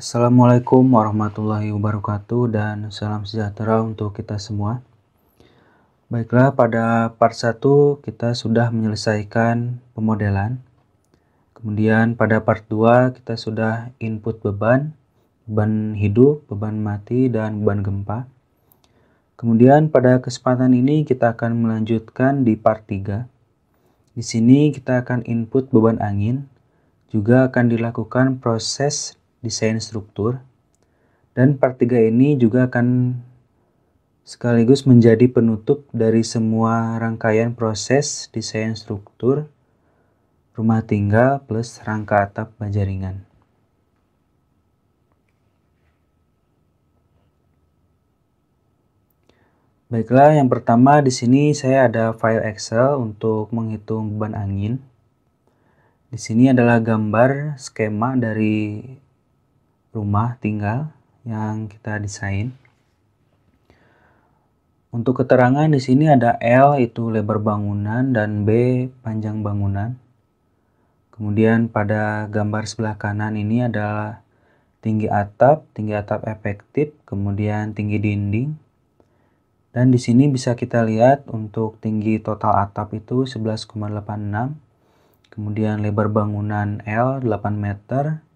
Assalamualaikum warahmatullahi wabarakatuh dan salam sejahtera untuk kita semua. Baiklah, pada part 1 kita sudah menyelesaikan pemodelan. Kemudian pada part 2 kita sudah input beban, beban hidup, beban mati, dan beban gempa. Kemudian pada kesempatan ini kita akan melanjutkan di part 3. Di sini kita akan input beban angin, juga akan dilakukan proses desain struktur. Dan part 3 ini juga akan sekaligus menjadi penutup dari semua rangkaian proses desain struktur rumah tinggal plus rangka atap baja ringan. Baiklah, yang pertama di sini saya ada file Excel untuk menghitung beban angin. Di sini adalah gambar skema dari rumah tinggal yang kita desain. Untuk keterangan di sini ada L itu lebar bangunan dan B panjang bangunan. Kemudian pada gambar sebelah kanan ini adalah tinggi atap, tinggi atap efektif, kemudian tinggi dinding. Dan di sini bisa kita lihat untuk tinggi total atap itu 11,86. Kemudian lebar bangunan L 8 meter,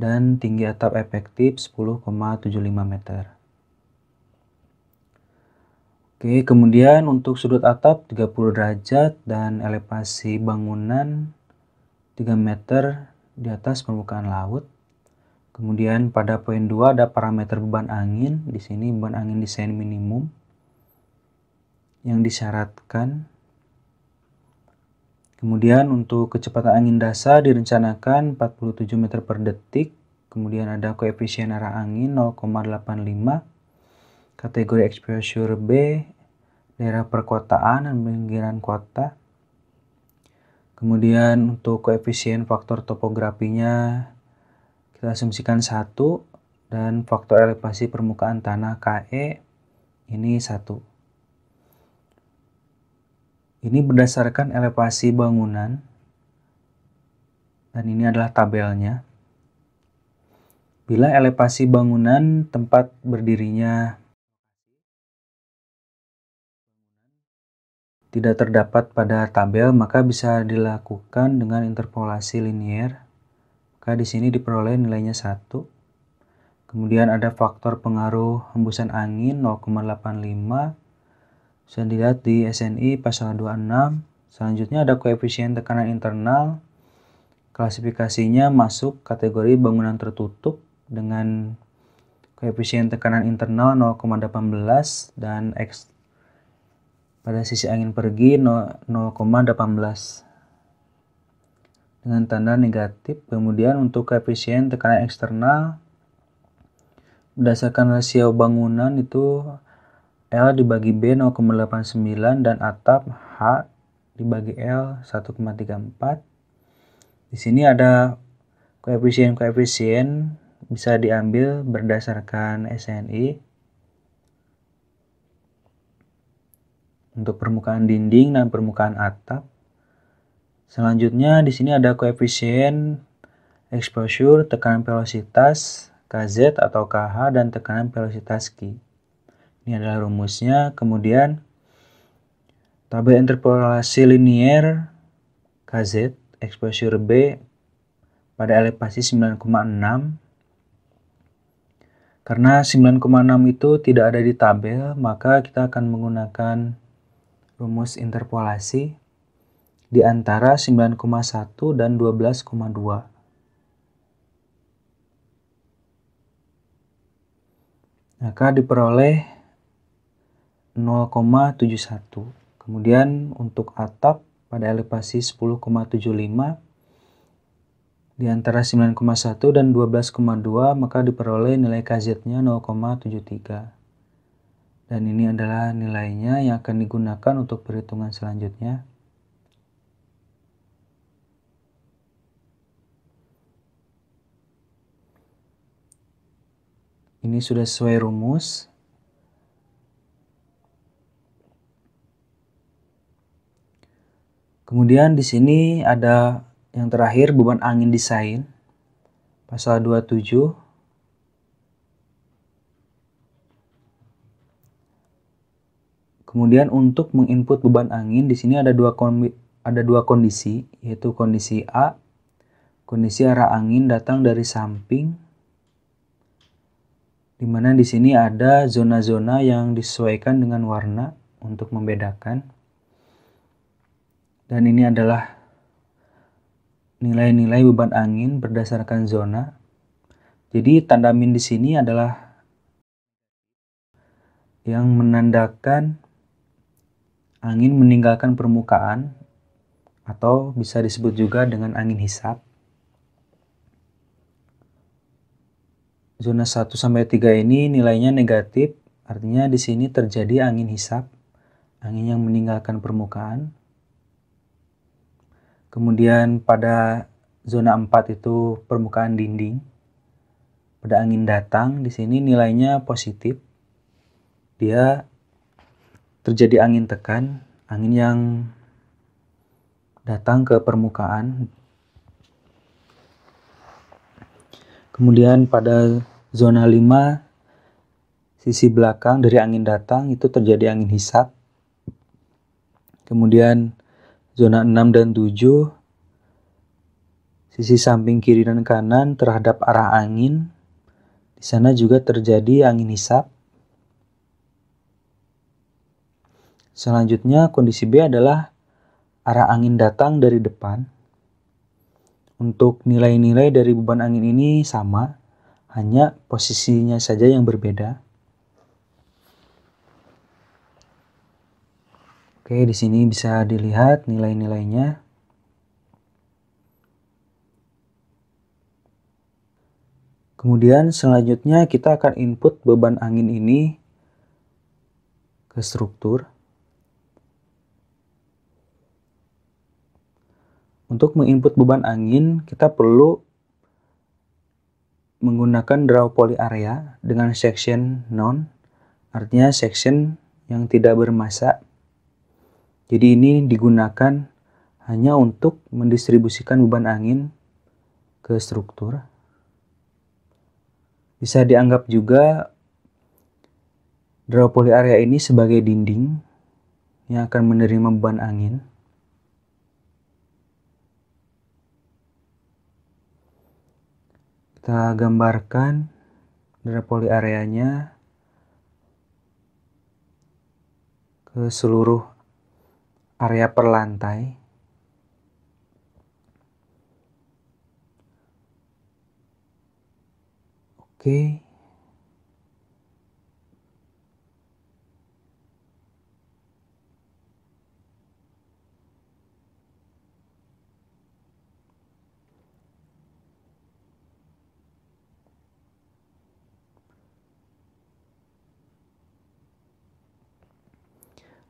dan tinggi atap efektif 10,75 meter. Oke, kemudian untuk sudut atap 30 derajat dan elevasi bangunan 3 meter di atas permukaan laut. Kemudian pada poin 2 ada parameter beban angin. Di sini beban angin desain minimum yang disyaratkan Kemudian untuk kecepatan angin dasar direncanakan 47 meter per detik. Kemudian ada koefisien arah angin 0,85. Kategori exposure B, daerah perkotaan dan pinggiran kota. Kemudian untuk koefisien faktor topografinya kita asumsikan 1 dan faktor elevasi permukaan tanah KE ini 1. Ini berdasarkan elevasi bangunan dan ini adalah tabelnya. Bila elevasi bangunan tempat berdirinya tidak terdapat pada tabel, maka bisa dilakukan dengan interpolasi linier. Maka di sini diperoleh nilainya 1. Kemudian ada faktor pengaruh hembusan angin 0,85 bisa dilihat di SNI pasal 26. Selanjutnya ada koefisien tekanan internal. Klasifikasinya masuk kategori bangunan tertutup dengan koefisien tekanan internal 0,18 dan X pada sisi angin pergi 0,18 dengan tanda negatif. Kemudian untuk koefisien tekanan eksternal berdasarkan rasio bangunan itu L dibagi B 0,89 dan atap H dibagi L 1,34. Di sini ada koefisien-koefisien bisa diambil berdasarkan SNI. Untuk permukaan dinding dan permukaan atap. Selanjutnya di sini ada koefisien exposure, tekanan velositas, KZ atau KH, dan tekanan velositas Q. Ini adalah rumusnya. Kemudian tabel interpolasi linier KZ exposure B pada elevasi 9,6 karena 9,6 itu tidak ada di tabel maka kita akan menggunakan rumus interpolasi di antara 9,1 dan 12,2 maka diperoleh 0,71. Kemudian untuk atap pada elevasi 10,75 di antara 9,1 dan 12,2 maka diperoleh nilai KZ-nya 0,73. Dan ini adalah nilainya yang akan digunakan untuk perhitungan selanjutnya. Ini sudah sesuai rumus. Kemudian di sini ada yang terakhir beban angin desain pasal 27 Kemudian untuk menginput beban angin di sini ada dua ada dua kondisi yaitu kondisi A kondisi arah angin datang dari samping di mana di sini ada zona-zona yang disesuaikan dengan warna untuk membedakan dan ini adalah nilai-nilai beban angin berdasarkan zona. Jadi tanda min di sini adalah yang menandakan angin meninggalkan permukaan atau bisa disebut juga dengan angin hisap. Zona 1 sampai 3 ini nilainya negatif, artinya di sini terjadi angin hisap, angin yang meninggalkan permukaan Kemudian pada zona 4 itu permukaan dinding. Pada angin datang di sini nilainya positif. Dia terjadi angin tekan, angin yang datang ke permukaan. Kemudian pada zona 5 sisi belakang dari angin datang itu terjadi angin hisap. Kemudian zona 6 dan 7 sisi samping kiri dan kanan terhadap arah angin. Di sana juga terjadi angin hisap. Selanjutnya kondisi B adalah arah angin datang dari depan. Untuk nilai-nilai dari beban angin ini sama, hanya posisinya saja yang berbeda. Oke, di sini bisa dilihat nilai-nilainya. Kemudian selanjutnya kita akan input beban angin ini ke struktur. Untuk menginput beban angin, kita perlu menggunakan draw poly area dengan section non, artinya section yang tidak bermasa jadi ini digunakan hanya untuk mendistribusikan beban angin ke struktur. Bisa dianggap juga poly area ini sebagai dinding yang akan menerima beban angin. Kita gambarkan poly areanya ke seluruh area per lantai oke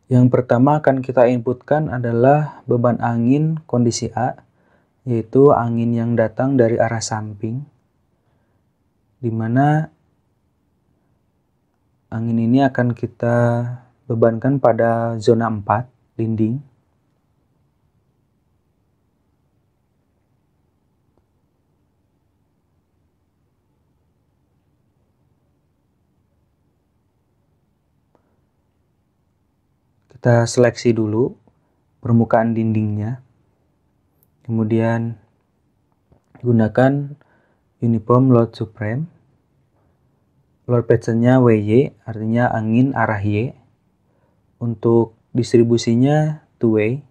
Yang pertama akan kita inputkan adalah beban angin kondisi A, yaitu angin yang datang dari arah samping, di mana angin ini akan kita bebankan pada zona 4, dinding. Kita seleksi dulu permukaan dindingnya. Kemudian gunakan uniform load supreme. Load patternnya WY, artinya angin arah Y. Untuk distribusinya two way.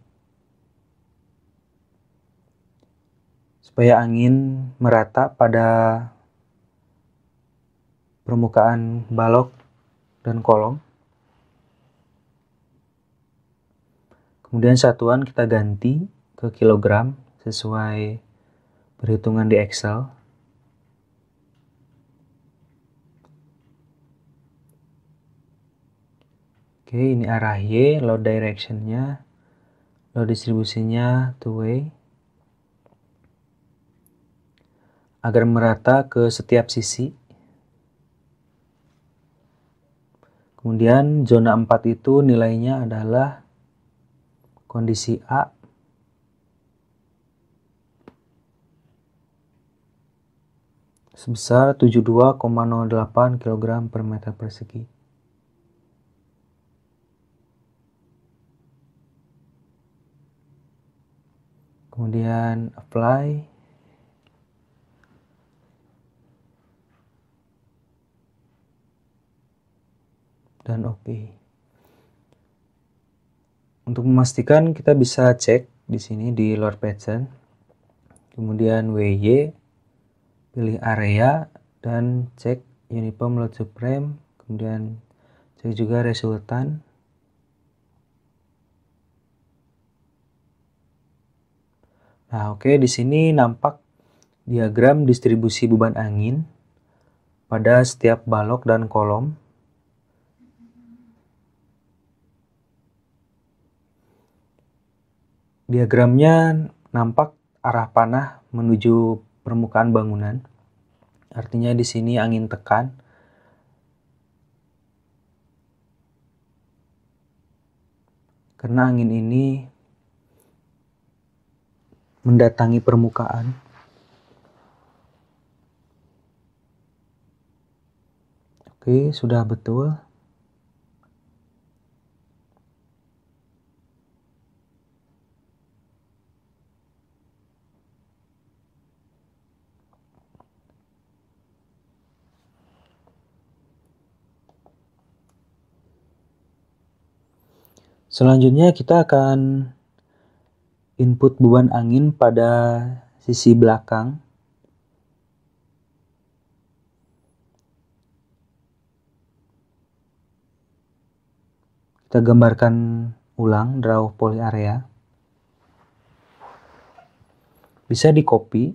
Supaya angin merata pada permukaan balok dan kolom. Kemudian satuan kita ganti ke kilogram sesuai perhitungan di Excel. Oke, ini arah Y, load directionnya, load distribusinya two way. Agar merata ke setiap sisi. Kemudian zona 4 itu nilainya adalah kondisi A sebesar 72,08 kg per meter persegi. Kemudian apply. dan Okay. Untuk memastikan kita bisa cek di sini di Lord pattern. Kemudian WY, pilih area dan cek uniform load supreme, kemudian cek juga resultan. Nah, oke okay, di sini nampak diagram distribusi beban angin pada setiap balok dan kolom Diagramnya nampak arah panah menuju permukaan bangunan. Artinya di sini angin tekan. Karena angin ini mendatangi permukaan. Oke, sudah betul. Selanjutnya kita akan input beban angin pada sisi belakang. Kita gambarkan ulang draw poly area. Bisa di copy,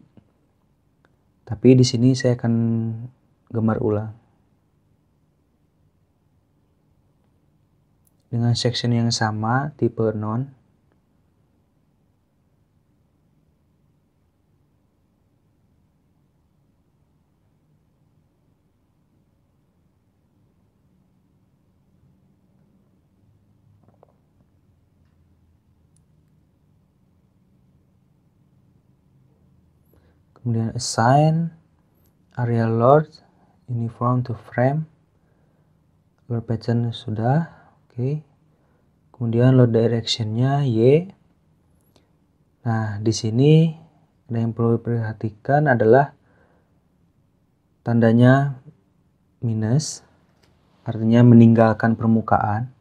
tapi di sini saya akan gambar ulang. dengan section yang sama tipe non kemudian assign area load uniform to frame load pattern sudah Oke. Kemudian load directionnya Y. Nah, di sini ada yang perlu diperhatikan adalah tandanya minus, artinya meninggalkan permukaan.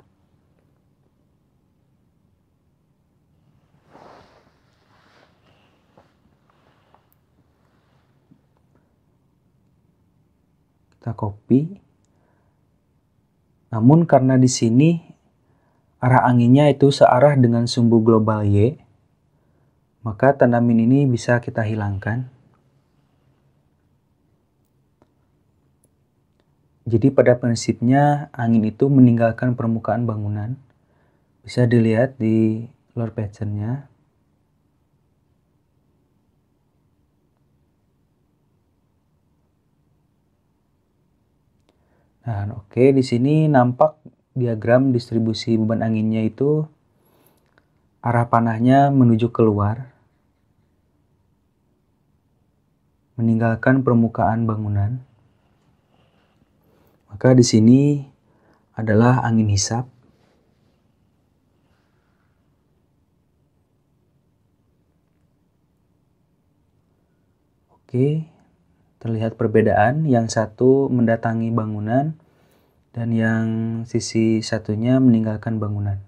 Kita copy. Namun karena di sini arah anginnya itu searah dengan sumbu global Y, maka tanda min ini bisa kita hilangkan. Jadi pada prinsipnya angin itu meninggalkan permukaan bangunan. Bisa dilihat di lower patternnya. Nah, oke, di sini nampak diagram distribusi beban anginnya itu arah panahnya menuju keluar, meninggalkan permukaan bangunan. Maka di sini adalah angin hisap. Oke, terlihat perbedaan. Yang satu mendatangi bangunan, dan yang sisi satunya meninggalkan bangunan.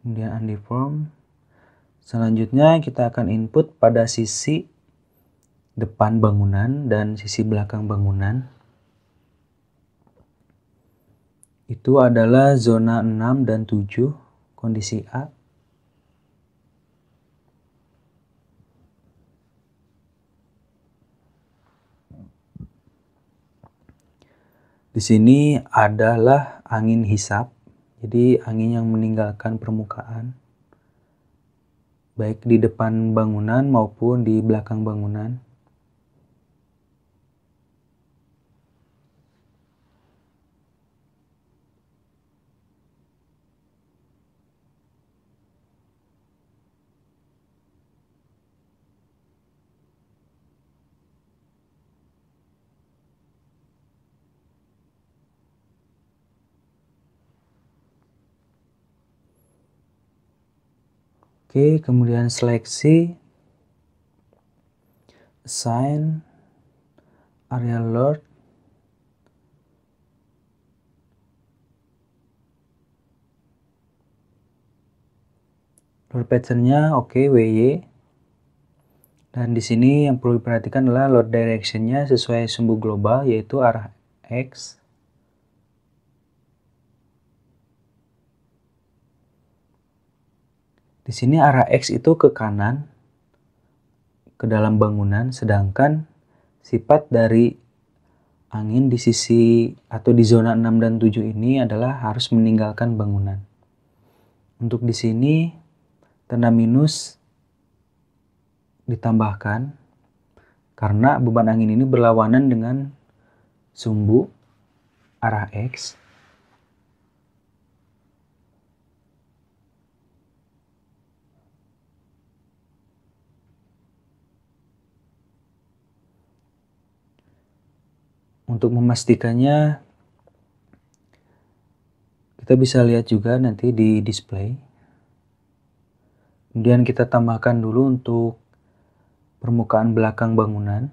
Kemudian uniform. Selanjutnya kita akan input pada sisi depan bangunan dan sisi belakang bangunan. Itu adalah zona 6 dan 7, kondisi A. Di sini adalah angin hisap, jadi angin yang meninggalkan permukaan, baik di depan bangunan maupun di belakang bangunan. Oke, kemudian seleksi sign area load load patternnya oke okay, WY dan di sini yang perlu diperhatikan adalah load directionnya sesuai sumbu global yaitu arah X Di sini arah X itu ke kanan, ke dalam bangunan, sedangkan sifat dari angin di sisi atau di zona 6 dan 7 ini adalah harus meninggalkan bangunan. Untuk di sini, tanda minus ditambahkan karena beban angin ini berlawanan dengan sumbu arah X untuk memastikannya kita bisa lihat juga nanti di display kemudian kita tambahkan dulu untuk permukaan belakang bangunan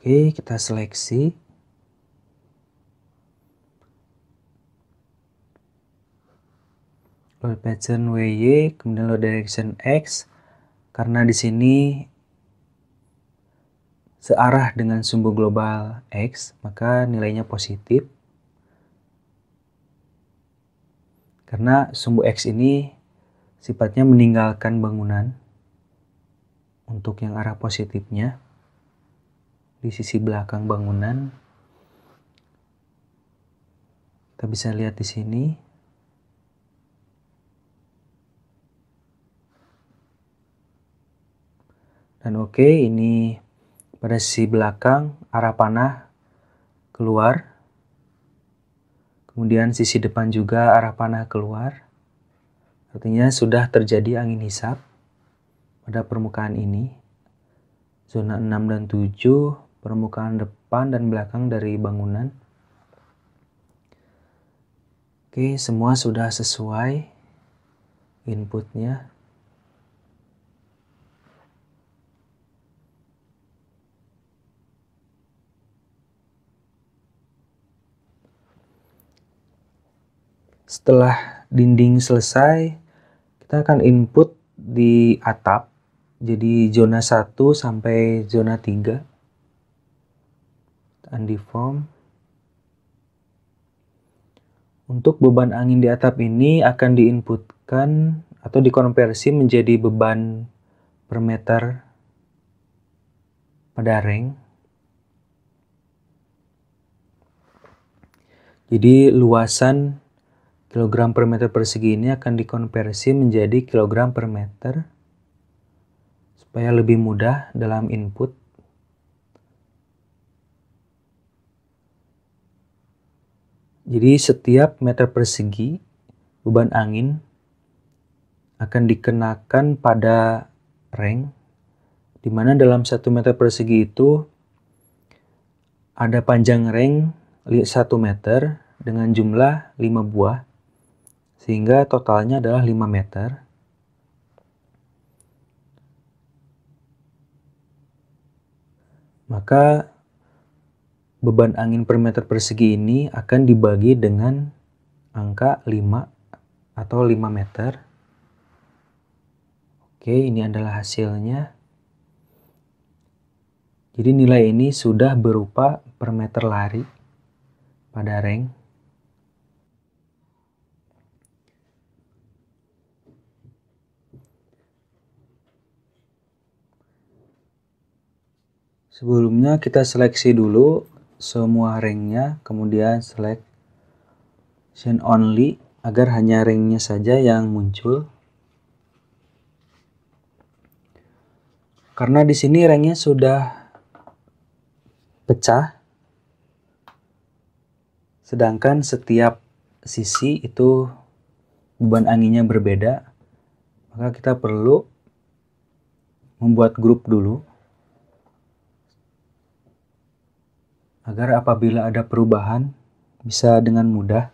Oke, kita seleksi. Load pattern WY, kemudian load direction X. Karena di sini searah dengan sumbu global X, maka nilainya positif. Karena sumbu X ini sifatnya meninggalkan bangunan untuk yang arah positifnya di sisi belakang bangunan. Kita bisa lihat di sini. Dan oke, okay, ini pada sisi belakang arah panah keluar. Kemudian sisi depan juga arah panah keluar. Artinya sudah terjadi angin hisap pada permukaan ini. Zona 6 dan 7 permukaan depan dan belakang dari bangunan. Oke, semua sudah sesuai inputnya. Setelah dinding selesai, kita akan input di atap. Jadi zona 1 sampai zona 3 undeformed. Untuk beban angin di atap ini akan diinputkan atau dikonversi menjadi beban per meter pada ring. Jadi luasan kilogram per meter persegi ini akan dikonversi menjadi kilogram per meter supaya lebih mudah dalam input. Jadi setiap meter persegi beban angin akan dikenakan pada ring di mana dalam satu meter persegi itu ada panjang ring 1 meter dengan jumlah 5 buah sehingga totalnya adalah 5 meter. Maka beban angin per meter persegi ini akan dibagi dengan angka 5 atau 5 meter. Oke, ini adalah hasilnya. Jadi nilai ini sudah berupa per meter lari pada rank. Sebelumnya kita seleksi dulu semua ringnya kemudian select send only agar hanya ringnya saja yang muncul karena di sini ringnya sudah pecah sedangkan setiap sisi itu beban anginnya berbeda maka kita perlu membuat grup dulu agar apabila ada perubahan bisa dengan mudah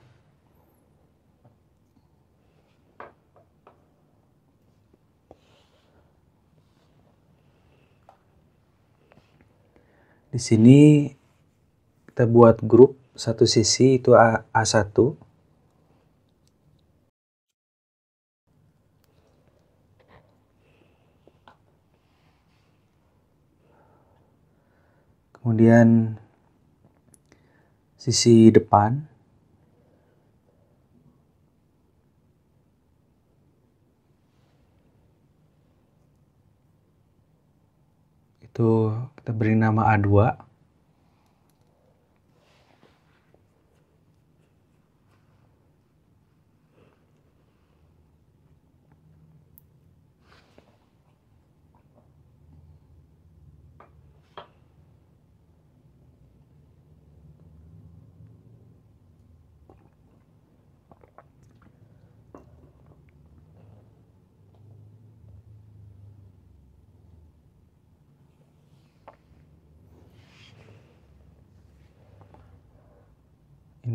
Di sini kita buat grup satu sisi itu A1. Kemudian sisi depan. Itu kita beri nama A2.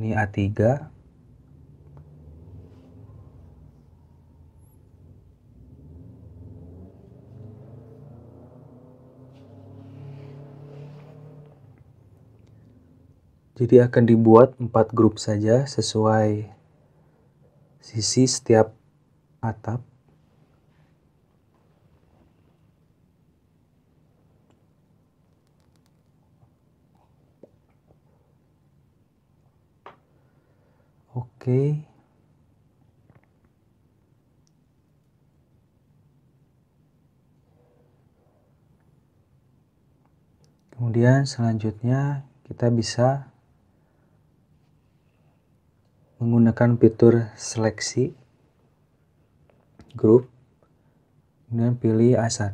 ini A3 Jadi akan dibuat empat grup saja sesuai sisi setiap atap. Oke. Kemudian selanjutnya kita bisa menggunakan fitur seleksi grup. Kemudian pilih A1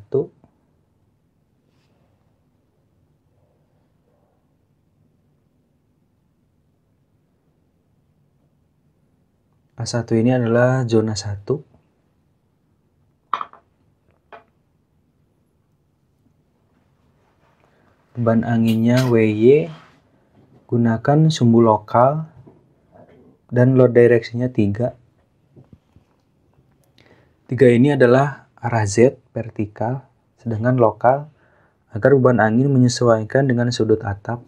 A1 ini adalah zona 1. Beban anginnya WY, gunakan sumbu lokal, dan load directionnya 3. 3 ini adalah arah Z vertikal, sedangkan lokal agar beban angin menyesuaikan dengan sudut atap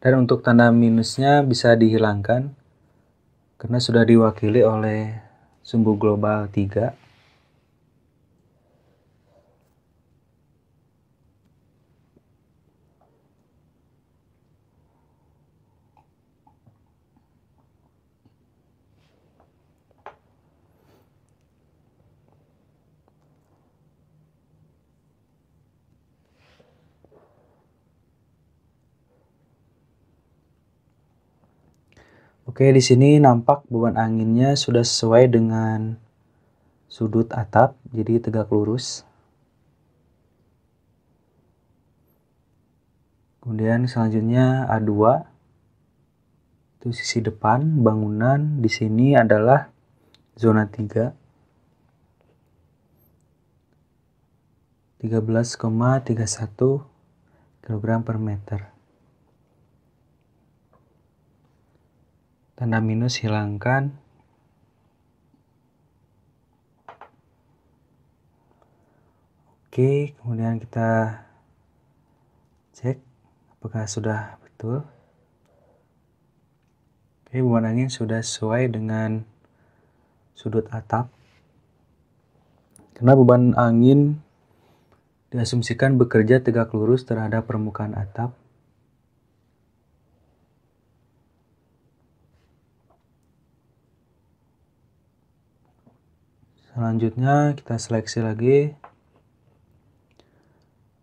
Dan untuk tanda minusnya bisa dihilangkan karena sudah diwakili oleh sumbu global 3 Oke, di sini nampak beban anginnya sudah sesuai dengan sudut atap, jadi tegak lurus. Kemudian selanjutnya A2. Itu sisi depan bangunan di sini adalah zona 3. 13,31 kg per meter. Tanda minus hilangkan. Oke, kemudian kita cek apakah sudah betul. Oke, bulan angin sudah sesuai dengan sudut atap. Karena beban angin diasumsikan bekerja tegak lurus terhadap permukaan atap, Selanjutnya kita seleksi lagi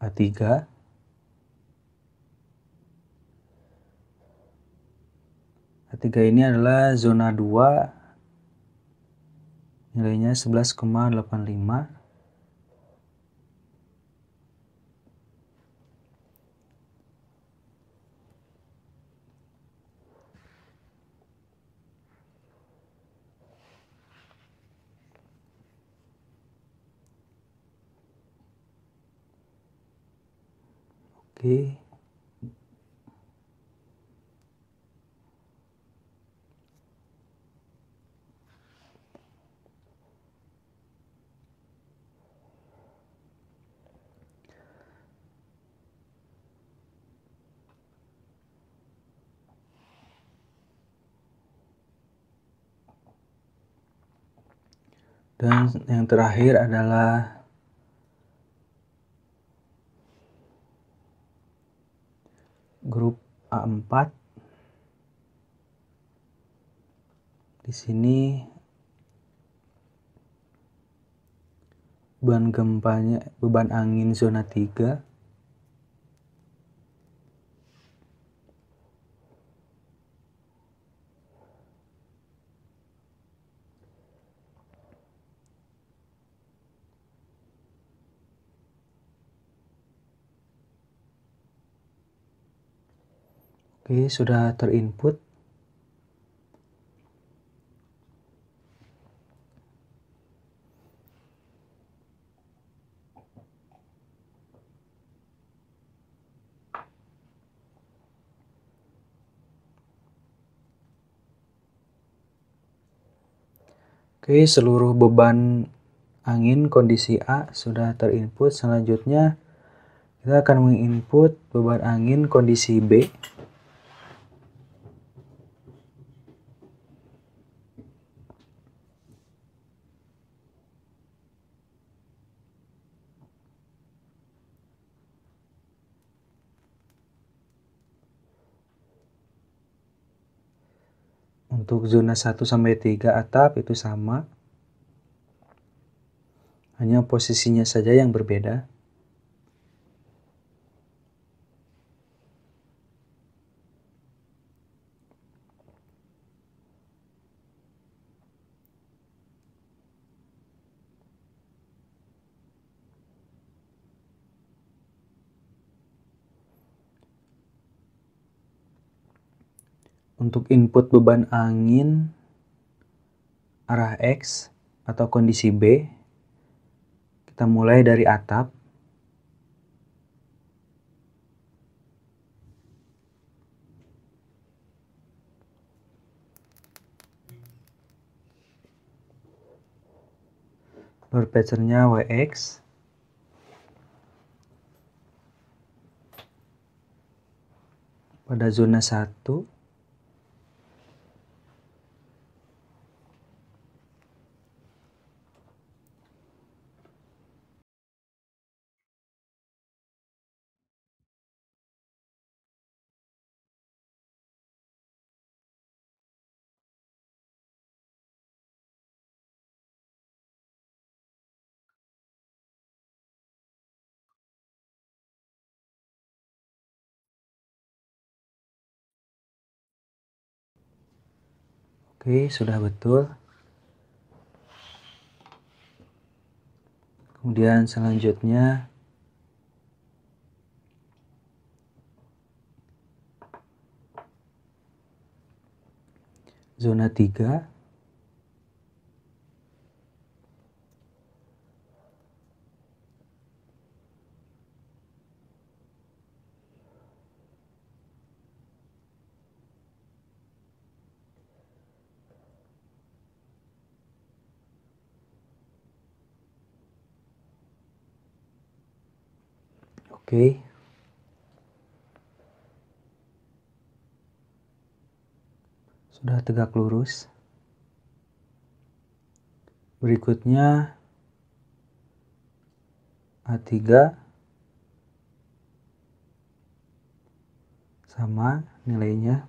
A3. A3 ini adalah zona 2 nilainya 11,85 Oke. Dan yang terakhir adalah grup A4 di sini beban gempanya beban angin zona 3 Oke, sudah terinput. Oke, seluruh beban angin kondisi A sudah terinput. Selanjutnya, kita akan menginput beban angin kondisi B. Untuk zona 1 sampai 3 atap itu sama. Hanya posisinya saja yang berbeda. untuk input beban angin arah X atau kondisi B. Kita mulai dari atap. load WX pada zona 1 Oke, sudah betul. Kemudian selanjutnya zona 3 Oke, sudah tegak lurus. Berikutnya A3 sama nilainya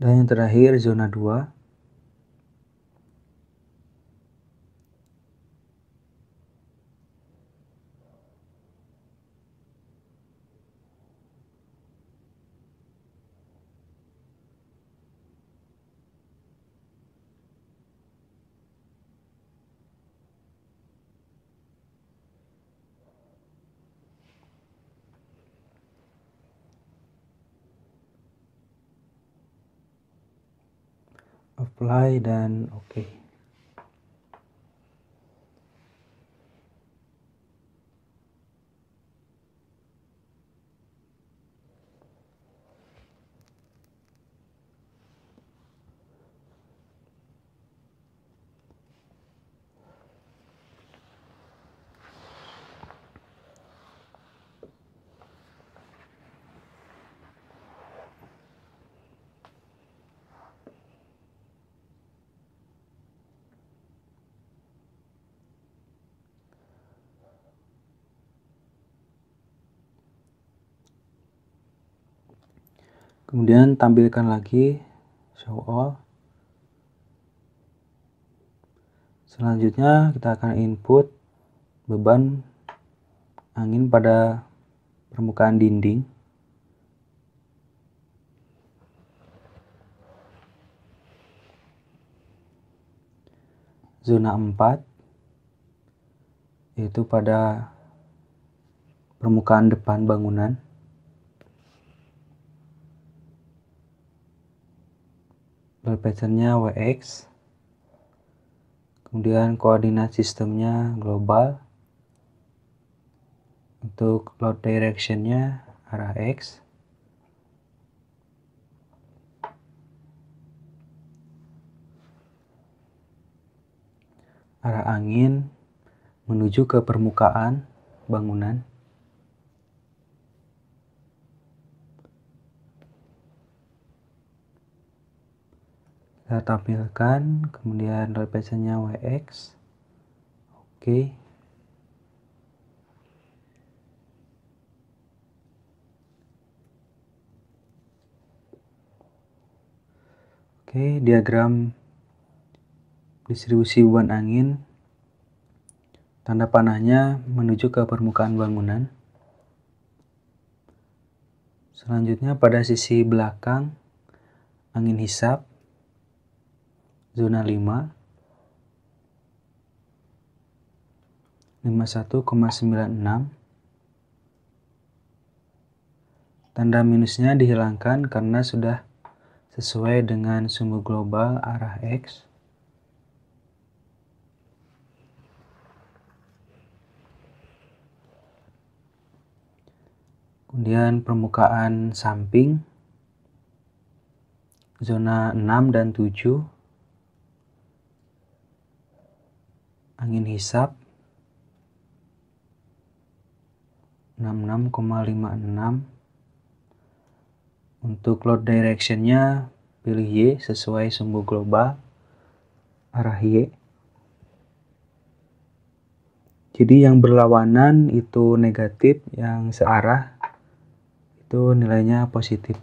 Dan yang terakhir zona 2 apply dan oke okay. Kemudian tampilkan lagi show all. Selanjutnya kita akan input beban angin pada permukaan dinding. Zona 4 yaitu pada permukaan depan bangunan. berpatternnya WX kemudian koordinat sistemnya global untuk load directionnya arah X arah angin menuju ke permukaan bangunan kita tampilkan kemudian representnya WX oke oke diagram distribusi beban angin tanda panahnya menuju ke permukaan bangunan selanjutnya pada sisi belakang angin hisap zona 5 51,96 Tanda minusnya dihilangkan karena sudah sesuai dengan sumbu global arah X. Kemudian permukaan samping zona 6 dan 7 angin hisap 66,56 untuk load directionnya pilih Y sesuai sumbu global arah Y jadi yang berlawanan itu negatif yang searah itu nilainya positif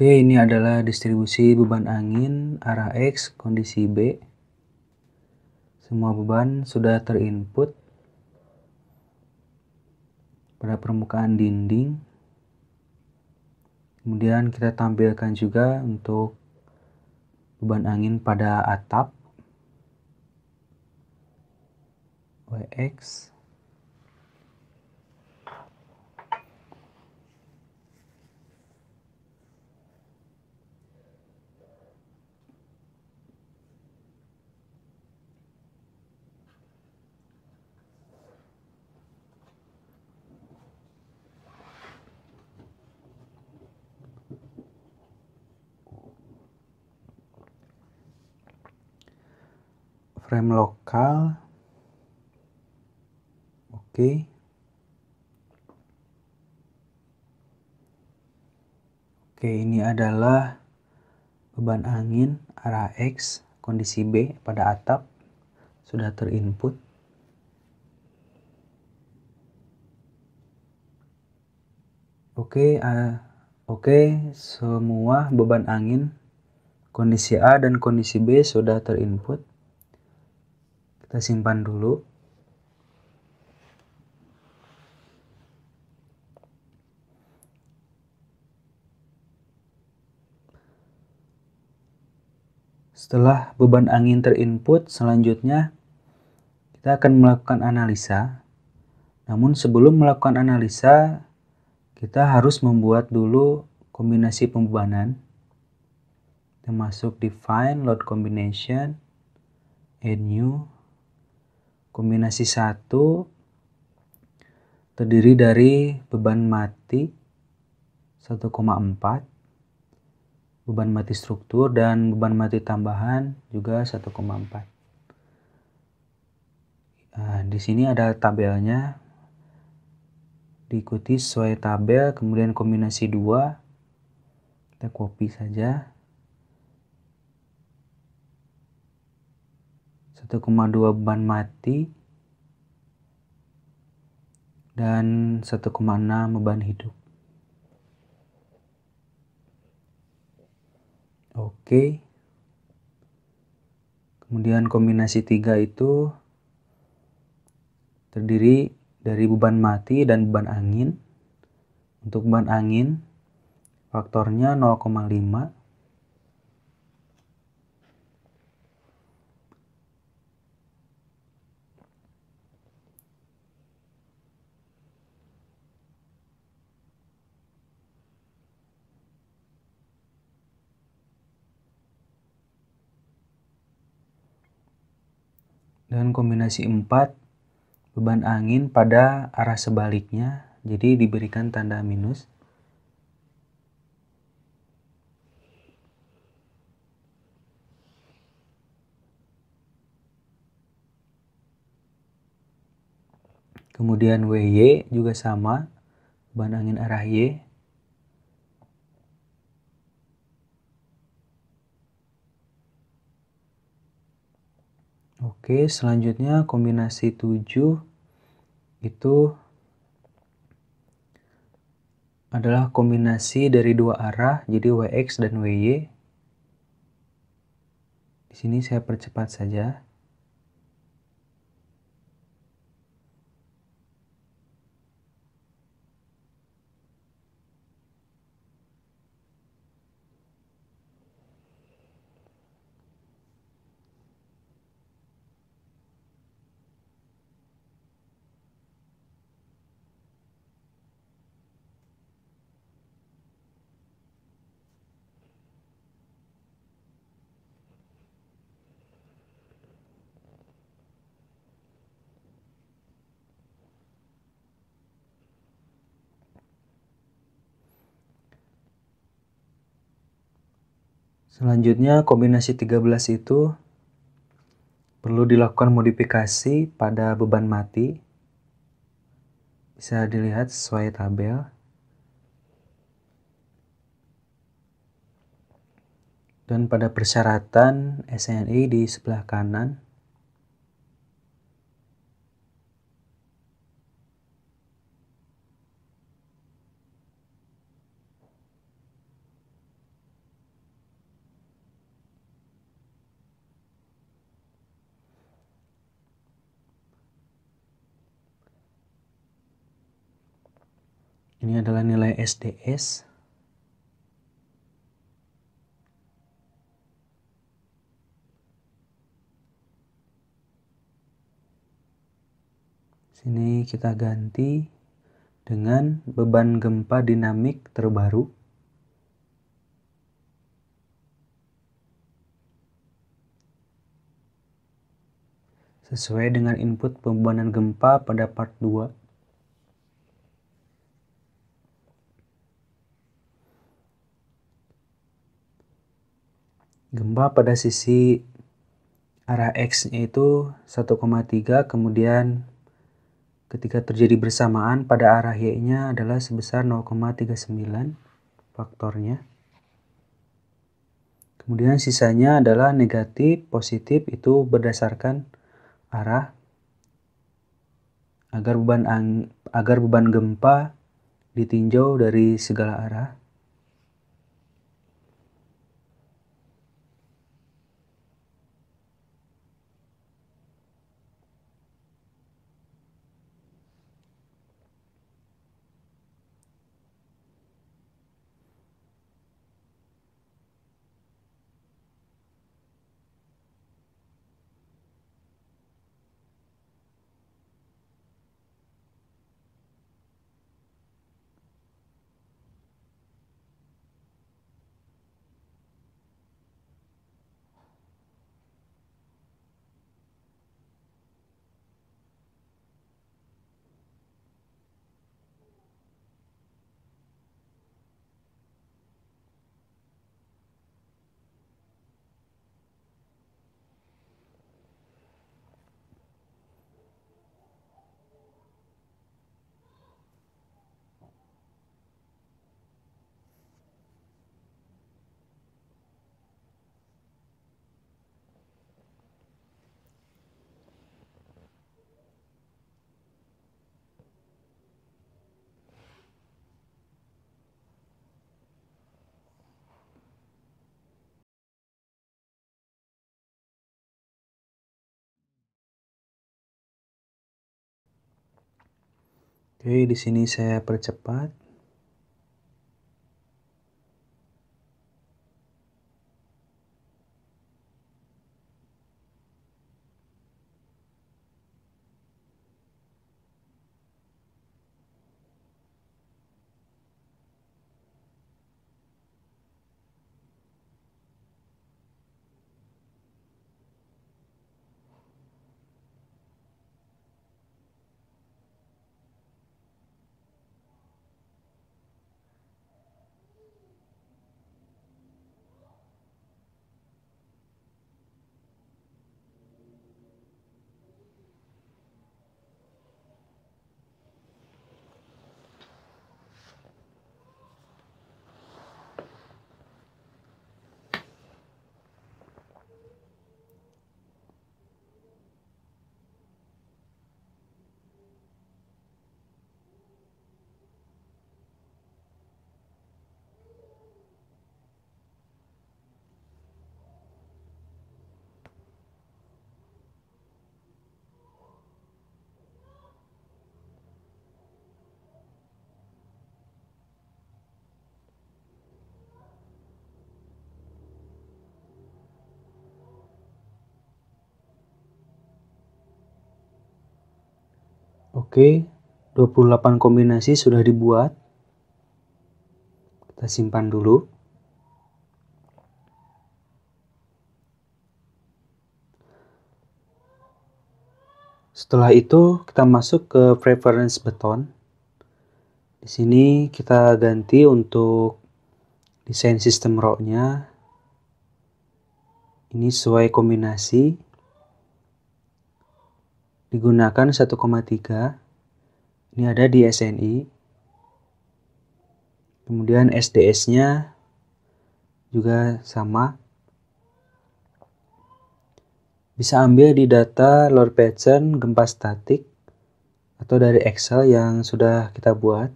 Oke, ini adalah distribusi beban angin arah X kondisi B. Semua beban sudah terinput pada permukaan dinding. Kemudian kita tampilkan juga untuk beban angin pada atap WX. frame lokal oke oke ini adalah beban angin arah X kondisi B pada atap sudah terinput Oke, okay, uh, oke, okay, semua beban angin kondisi A dan kondisi B sudah terinput. Kita simpan dulu. Setelah beban angin terinput, selanjutnya kita akan melakukan analisa. Namun sebelum melakukan analisa, kita harus membuat dulu kombinasi pembebanan. termasuk define load combination, add new, Kombinasi satu terdiri dari beban mati 1,4, beban mati struktur dan beban mati tambahan juga 1,4. Nah, di sini ada tabelnya diikuti sesuai tabel kemudian kombinasi dua kita copy saja 1,2 ban mati dan 1,6 beban hidup. Oke. Kemudian kombinasi tiga itu terdiri dari beban mati dan beban angin. Untuk beban angin faktornya lima. dengan kombinasi 4, beban angin pada arah sebaliknya, jadi diberikan tanda minus. Kemudian WY juga sama, beban angin arah Y Oke, selanjutnya kombinasi 7 itu adalah kombinasi dari dua arah, jadi WX dan WY. Di sini saya percepat saja. Selanjutnya, kombinasi 13 itu perlu dilakukan modifikasi pada beban mati. Bisa dilihat sesuai tabel. Dan pada persyaratan SNI di sebelah kanan, Ini adalah nilai SDS. Sini kita ganti dengan beban gempa dinamik terbaru. Sesuai dengan input pembebanan gempa pada part 2. Gempa pada sisi arah X-nya itu 1,3 kemudian ketika terjadi bersamaan pada arah Y-nya adalah sebesar 0,39 faktornya. Kemudian sisanya adalah negatif, positif itu berdasarkan arah agar beban agar beban gempa ditinjau dari segala arah. Oke, di sini saya percepat. Oke, 28 kombinasi sudah dibuat. Kita simpan dulu. Setelah itu kita masuk ke preference beton. Di sini kita ganti untuk desain sistem row-nya. Ini sesuai kombinasi digunakan 1,3 ini ada di SNI kemudian SDS nya juga sama bisa ambil di data load pattern gempa statik atau dari Excel yang sudah kita buat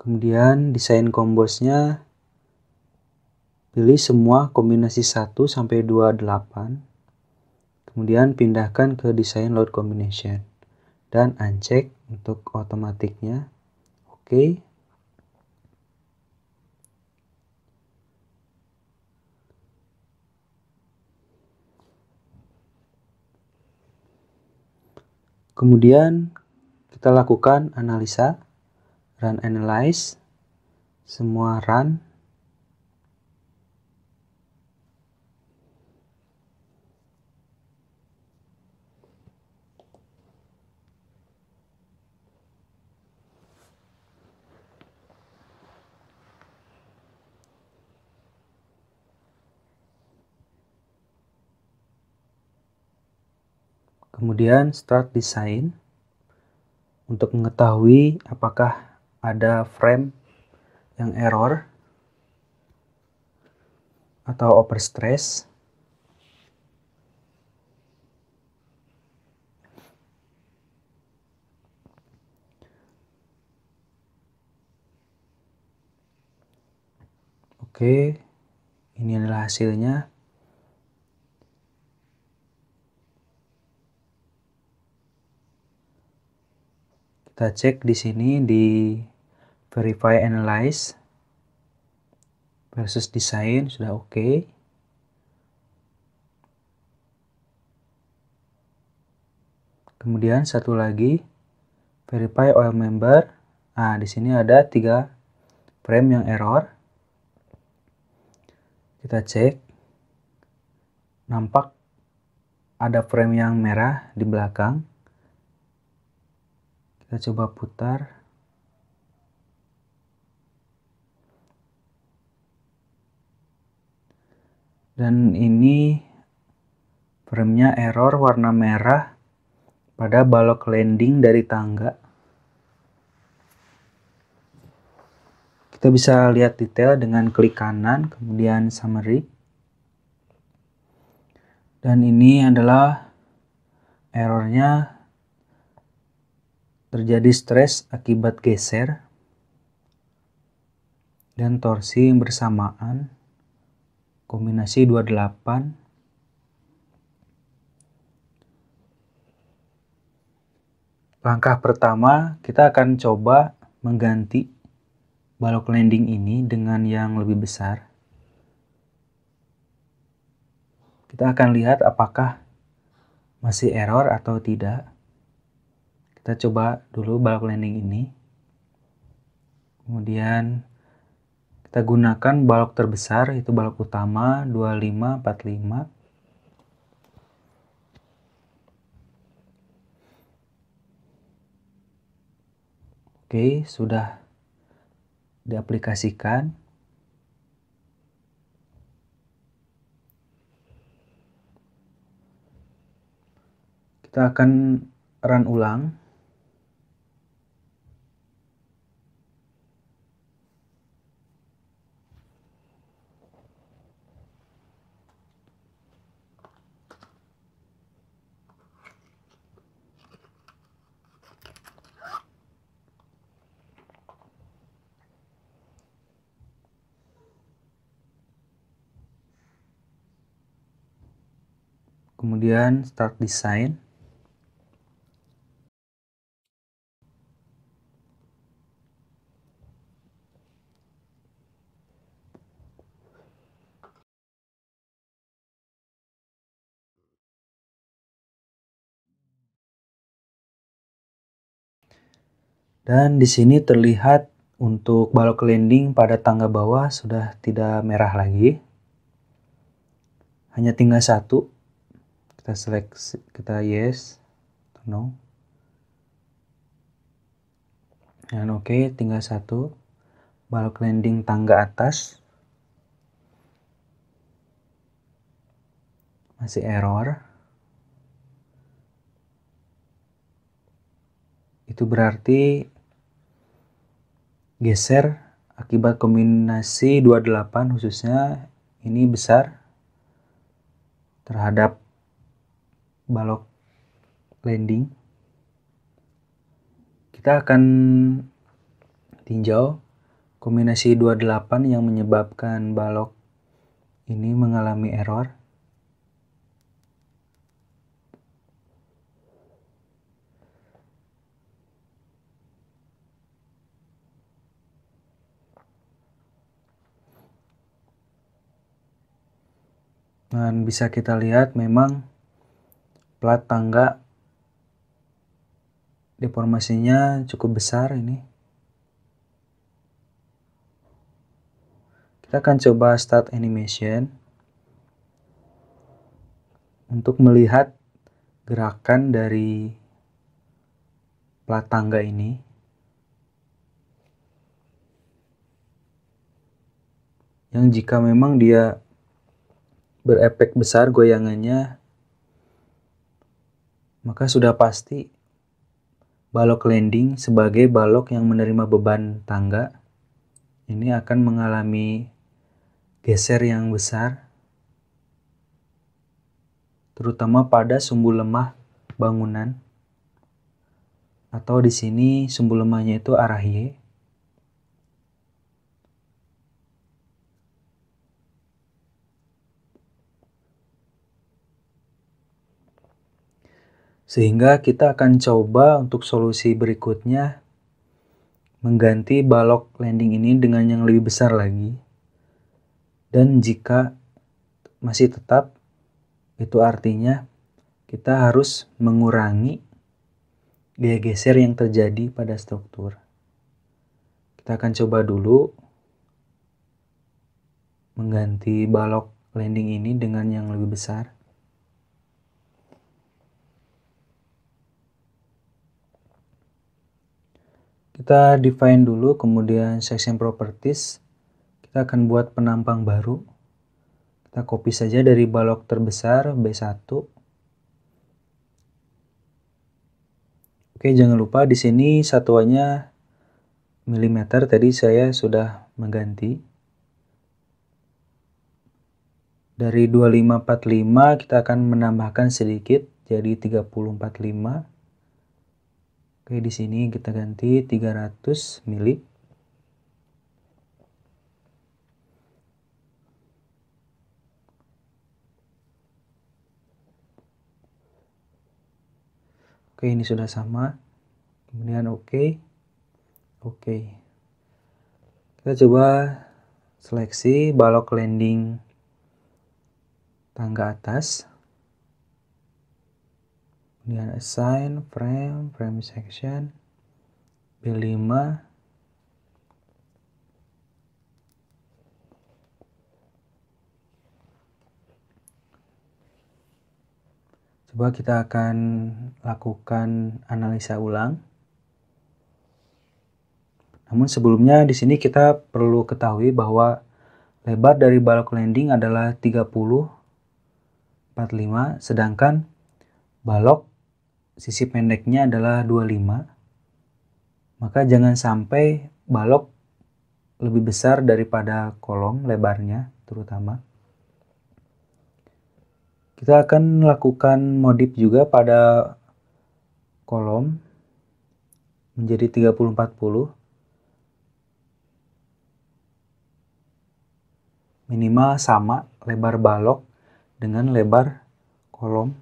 kemudian desain kombosnya pilih semua kombinasi 1 sampai 28 Kemudian pindahkan ke desain load combination dan uncheck untuk otomatiknya. Oke. Okay. Kemudian kita lakukan analisa, run analyze, semua run Kemudian start design untuk mengetahui apakah ada frame yang error atau overstress. Oke, ini adalah hasilnya. Kita cek di sini di verify analyze versus design sudah oke. Okay. Kemudian satu lagi verify oil member. Nah, di sini ada tiga frame yang error. Kita cek. Nampak ada frame yang merah di belakang. Kita coba putar. Dan ini framenya error warna merah pada balok landing dari tangga. Kita bisa lihat detail dengan klik kanan, kemudian summary. Dan ini adalah errornya terjadi stres akibat geser dan torsi yang bersamaan kombinasi 28 Langkah pertama, kita akan coba mengganti balok landing ini dengan yang lebih besar. Kita akan lihat apakah masih error atau tidak kita coba dulu balok landing ini kemudian kita gunakan balok terbesar itu balok utama 2545 Oke, sudah diaplikasikan. Kita akan run ulang. kemudian start design Dan di sini terlihat untuk balok landing pada tangga bawah sudah tidak merah lagi. Hanya tinggal satu, kita seleksi kita yes atau no dan oke okay, tinggal satu balok landing tangga atas masih error itu berarti geser akibat kombinasi 28 khususnya ini besar terhadap balok landing kita akan tinjau kombinasi 28 yang menyebabkan balok ini mengalami error dan bisa kita lihat memang plat tangga deformasinya cukup besar ini. Kita akan coba start animation untuk melihat gerakan dari plat tangga ini. Yang jika memang dia berefek besar goyangannya maka sudah pasti balok landing sebagai balok yang menerima beban tangga ini akan mengalami geser yang besar terutama pada sumbu lemah bangunan atau di sini sumbu lemahnya itu arah Y Sehingga kita akan coba untuk solusi berikutnya mengganti balok landing ini dengan yang lebih besar lagi. Dan jika masih tetap, itu artinya kita harus mengurangi gaya geser yang terjadi pada struktur. Kita akan coba dulu mengganti balok landing ini dengan yang lebih besar. Kita define dulu, kemudian section properties. Kita akan buat penampang baru. Kita copy saja dari balok terbesar B1. Oke, jangan lupa di sini satuannya milimeter. Tadi saya sudah mengganti. Dari 2545 kita akan menambahkan sedikit jadi 3045. Oke, di sini kita ganti 300 ml. Oke, ini sudah sama. Kemudian oke. Okay. Oke. Okay. Kita coba seleksi balok landing tangga atas dengan assign frame frame section B5 Coba kita akan lakukan analisa ulang. Namun sebelumnya di sini kita perlu ketahui bahwa lebar dari balok landing adalah 30 45 sedangkan balok sisi pendeknya adalah 25, maka jangan sampai balok lebih besar daripada kolom lebarnya terutama. Kita akan lakukan modif juga pada kolom menjadi 30-40. Minimal sama lebar balok dengan lebar kolom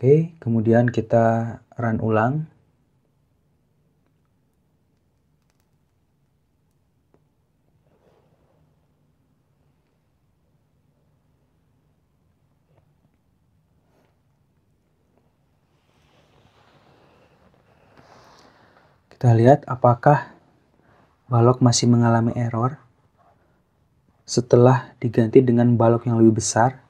Oke, kemudian kita run ulang. Kita lihat apakah balok masih mengalami error setelah diganti dengan balok yang lebih besar.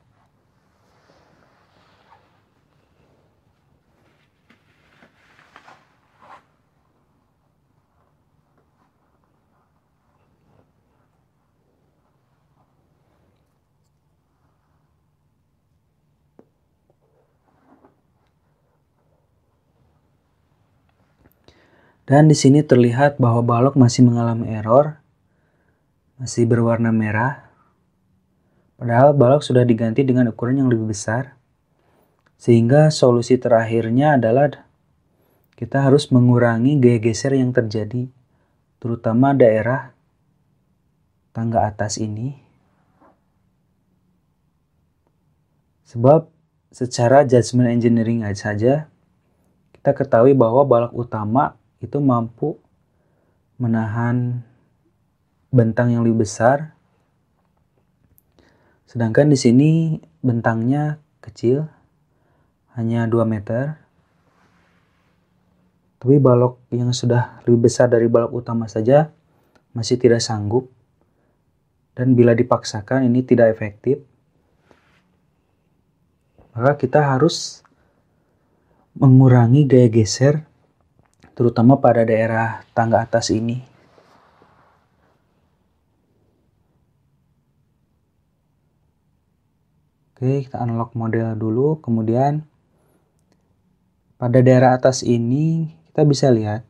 Dan di sini terlihat bahwa balok masih mengalami error, masih berwarna merah. Padahal balok sudah diganti dengan ukuran yang lebih besar. Sehingga solusi terakhirnya adalah kita harus mengurangi gaya geser yang terjadi, terutama daerah tangga atas ini. Sebab secara judgment engineering saja, kita ketahui bahwa balok utama itu mampu menahan bentang yang lebih besar. Sedangkan di sini bentangnya kecil, hanya 2 meter. Tapi balok yang sudah lebih besar dari balok utama saja masih tidak sanggup. Dan bila dipaksakan ini tidak efektif. Maka kita harus mengurangi gaya geser terutama pada daerah tangga atas ini. Oke, kita unlock model dulu, kemudian pada daerah atas ini kita bisa lihat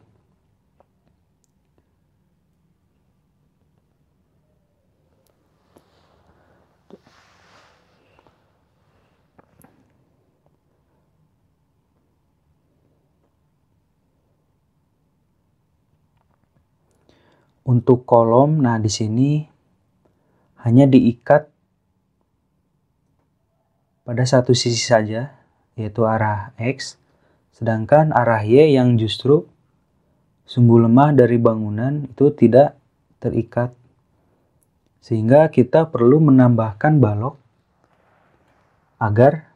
untuk kolom nah di sini hanya diikat pada satu sisi saja yaitu arah X sedangkan arah Y yang justru sumbu lemah dari bangunan itu tidak terikat sehingga kita perlu menambahkan balok agar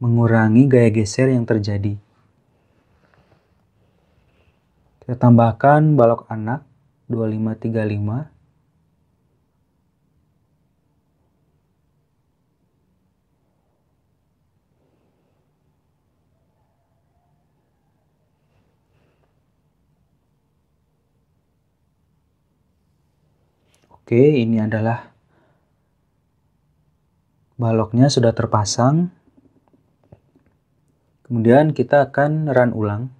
mengurangi gaya geser yang terjadi. Kita tambahkan balok anak 2535. Oke, ini adalah baloknya sudah terpasang. Kemudian kita akan run ulang.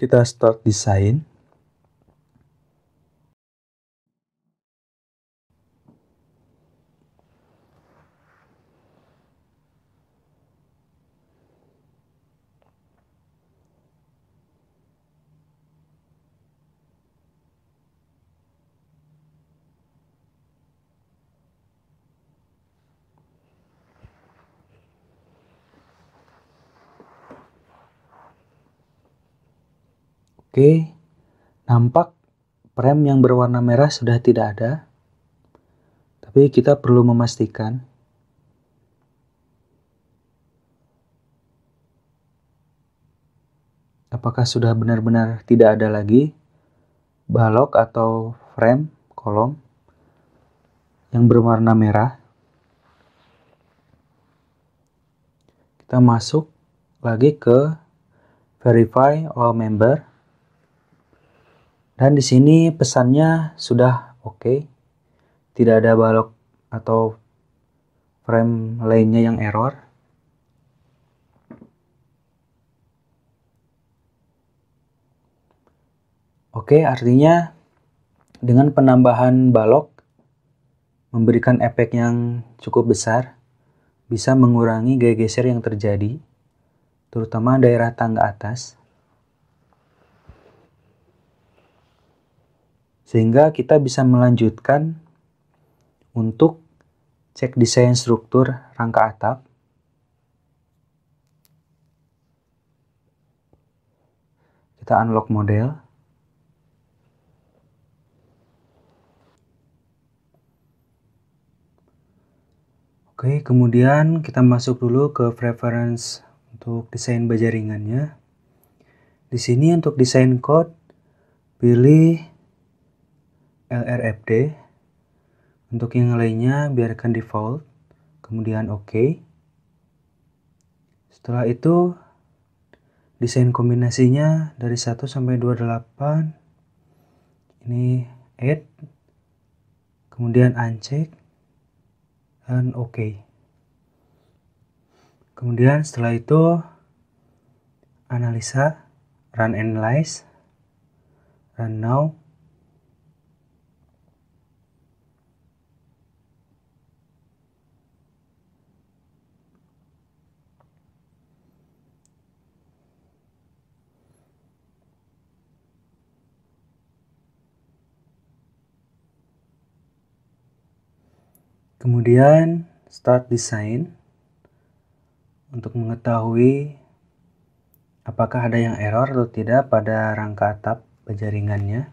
kita start desain Oke, nampak frame yang berwarna merah sudah tidak ada, tapi kita perlu memastikan apakah sudah benar-benar tidak ada lagi balok atau frame kolom yang berwarna merah. Kita masuk lagi ke verify all member dan di sini pesannya sudah oke. Okay. Tidak ada balok atau frame lainnya yang error. Oke, okay, artinya dengan penambahan balok memberikan efek yang cukup besar, bisa mengurangi gaya geser yang terjadi, terutama daerah tangga atas. sehingga kita bisa melanjutkan untuk cek desain struktur rangka atap. Kita unlock model. Oke, kemudian kita masuk dulu ke preference untuk desain baja ringannya Di sini untuk desain code, pilih LRFD. Untuk yang lainnya biarkan default, kemudian OK. Setelah itu desain kombinasinya dari 1 sampai 28 ini add kemudian uncheck dan OK. Kemudian setelah itu analisa run analyze run now Kemudian start design untuk mengetahui apakah ada yang error atau tidak pada rangka atap jaringannya.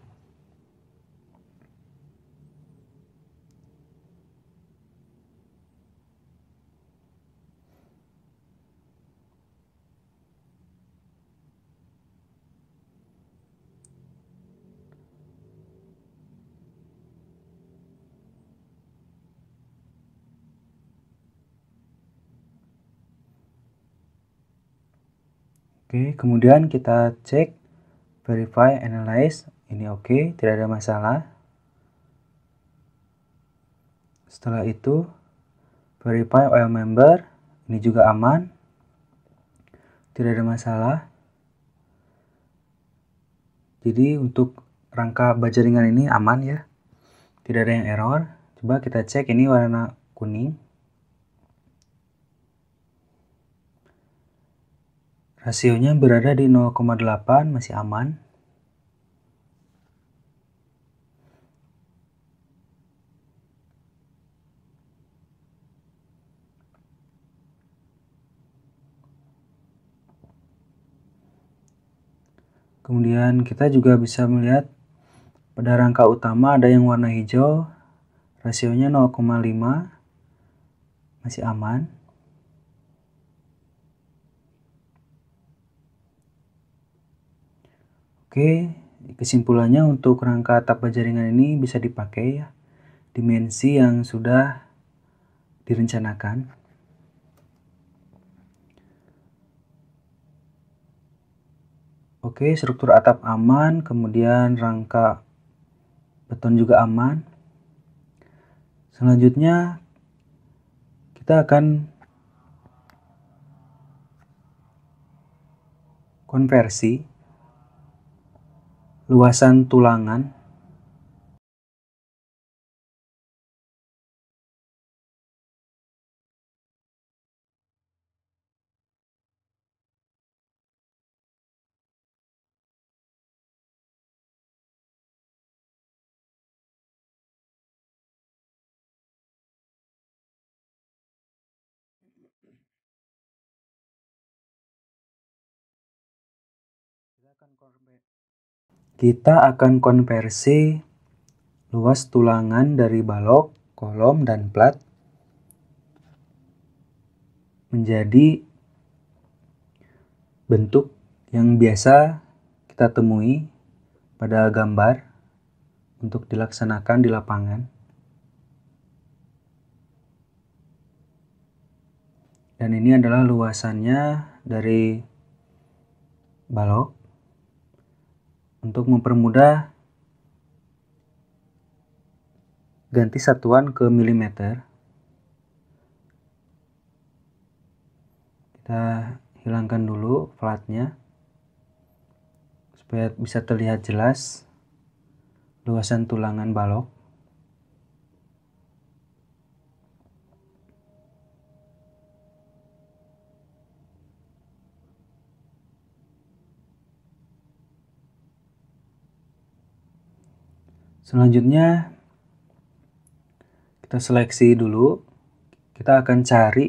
Oke, kemudian kita cek verify, analyze. Ini oke, okay, tidak ada masalah. Setelah itu, verify oil member. Ini juga aman. Tidak ada masalah. Jadi untuk rangka baja ringan ini aman ya. Tidak ada yang error. Coba kita cek ini warna kuning. Rasionya berada di 0,8 masih aman. Kemudian kita juga bisa melihat pada rangka utama ada yang warna hijau, rasionya 0,5, masih aman. Oke, kesimpulannya untuk rangka tapa jaringan ini bisa dipakai ya. Dimensi yang sudah direncanakan. Oke, struktur atap aman, kemudian rangka beton juga aman. Selanjutnya kita akan konversi luasan tulangan Kita akan konversi luas tulangan dari balok, kolom, dan plat menjadi bentuk yang biasa kita temui pada gambar untuk dilaksanakan di lapangan. Dan ini adalah luasannya dari balok. Untuk mempermudah, ganti satuan ke milimeter. Kita hilangkan dulu flatnya supaya bisa terlihat jelas luasan tulangan balok. Selanjutnya kita seleksi dulu. Kita akan cari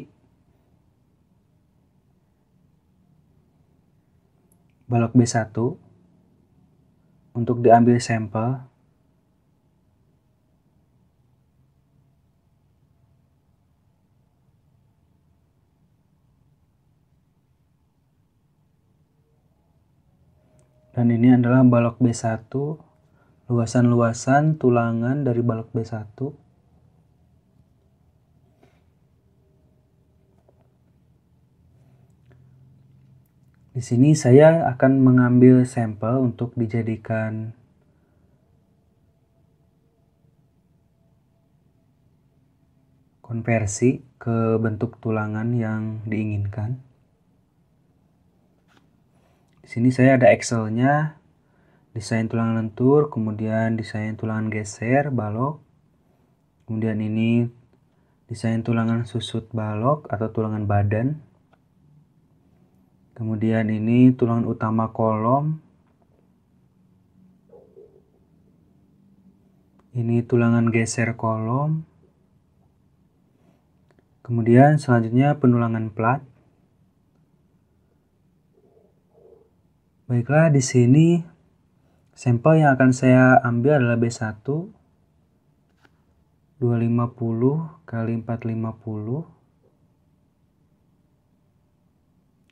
balok B1 untuk diambil sampel. Dan ini adalah balok B1 luasan-luasan tulangan dari balok B1 Di sini saya akan mengambil sampel untuk dijadikan konversi ke bentuk tulangan yang diinginkan. Di sini saya ada Excel-nya, desain tulangan lentur, kemudian desain tulangan geser, balok, kemudian ini desain tulangan susut balok atau tulangan badan, kemudian ini tulangan utama kolom, ini tulangan geser kolom, kemudian selanjutnya penulangan plat. Baiklah, di sini Sampel yang akan saya ambil adalah B1 250 x 450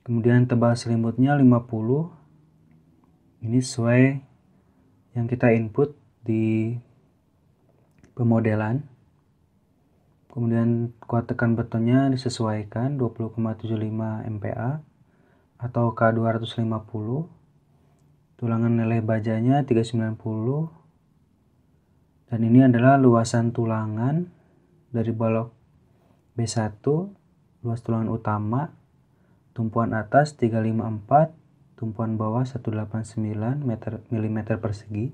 kemudian tebal selimutnya 50 ini sesuai yang kita input di pemodelan kemudian kuat tekan betonnya disesuaikan 20,75 MPa atau K250 tulangan leleh bajanya 390 dan ini adalah luasan tulangan dari balok B1 luas tulangan utama tumpuan atas 354 tumpuan bawah 189 meter, mm persegi